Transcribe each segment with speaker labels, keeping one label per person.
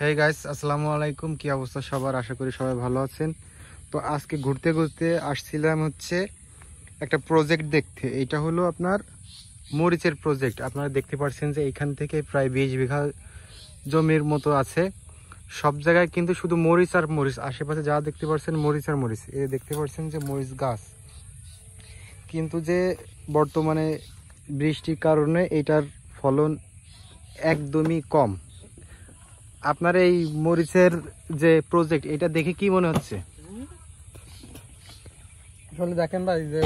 Speaker 1: hey guys আসসালামু আলাইকুম কি অবস্থা সবার আশা করি সবাই ভালো আছেন তো আজকে ঘুরতে ঘুরতে আসছিলাম হচ্ছে একটা প্রজেক্ট দেখতে এটা হলো আপনার মরিচের প্রজেক্ট আপনারা দেখতে পাচ্ছেন যে এখান থেকে প্রায় বিশ বিঘা জমির মতো আছে সব জায়গায় কিন্তু শুধু মরিচ আর মরিচ আশেপাশে যা দেখতে পাচ্ছেন মরিচ আর মরিচ এ দেখতে পাচ্ছেন যে মরিচ গাছ কিন্তু যে বর্তমানে বৃষ্টির কারণে এটার ফলন একদমই কম আপনার এই মরিচের যে প্রজেক্ট এটা দেখে কি মনে হচ্ছে
Speaker 2: আসলে দেখেন ভাই যে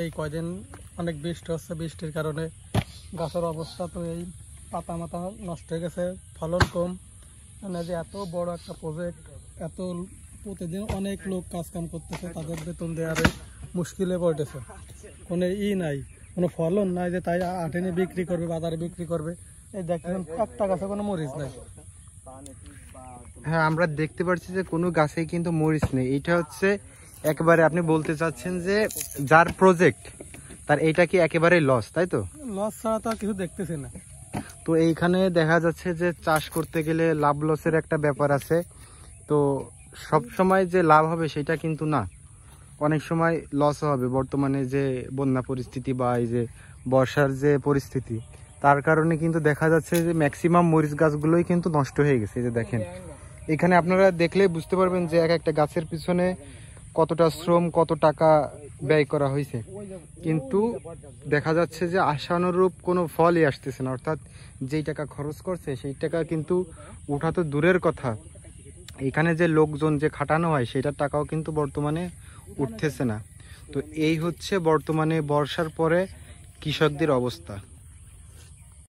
Speaker 2: এই কয়দিন অনেক বৃষ্টি হচ্ছে বৃষ্টির কারণে গাছের অবস্থা তো এই পাতা মাতা নষ্ট হয়ে গেছে ফলন কম মানে যে এত বড় একটা প্রজেক্ট এত প্রতিদিন অনেক লোক কাজ কাম করতেছে তাদের বেতন দেওয়ার মুশকিলে পড়েছে কোনো ই নাই কোনো ফলন নাই যে তাই আটেনে বিক্রি করবে বাজারে বিক্রি করবে এই দেখেন একটা গাছে কোনো মরিচ নাই
Speaker 1: হ্যাঁ আমরা দেখতে পাচ্ছি যে কোনো গাছেই কিন্তু মরিচ নেই এটা হচ্ছে একবারে আপনি বলতে চাচ্ছেন যে যার প্রজেক্ট তার এটা কি একেবারে লস তাই তো
Speaker 2: লস ছাড়া তো আর কিছু দেখতেছে না
Speaker 1: তো এইখানে দেখা যাচ্ছে যে চাষ করতে গেলে লাভ লসের একটা ব্যাপার আছে তো সব সময় যে লাভ হবে সেটা কিন্তু না অনেক সময় লস হবে বর্তমানে যে বন্যা পরিস্থিতি বা এই যে বর্ষার যে পরিস্থিতি তার কারণে কিন্তু দেখা যাচ্ছে যে ম্যাক্সিমাম মরিচ গাছগুলোই কিন্তু নষ্ট হয়ে গেছে এই যে দেখেন এখানে আপনারা দেখলে বুঝতে পারবেন যে এক একটা গাছের পিছনে কতটা শ্রম কত টাকা ব্যয় করা হয়েছে কিন্তু দেখা যাচ্ছে যে আশানুরূপ কোনো ফলই আসতেছে না অর্থাৎ যেই টাকা খরচ করছে সেই টাকা কিন্তু ওঠা তো দূরের কথা এখানে যে লোকজন যে খাটানো হয় সেটার টাকাও কিন্তু বর্তমানে উঠতেছে না তো এই হচ্ছে বর্তমানে বর্ষার পরে কৃষকদের অবস্থা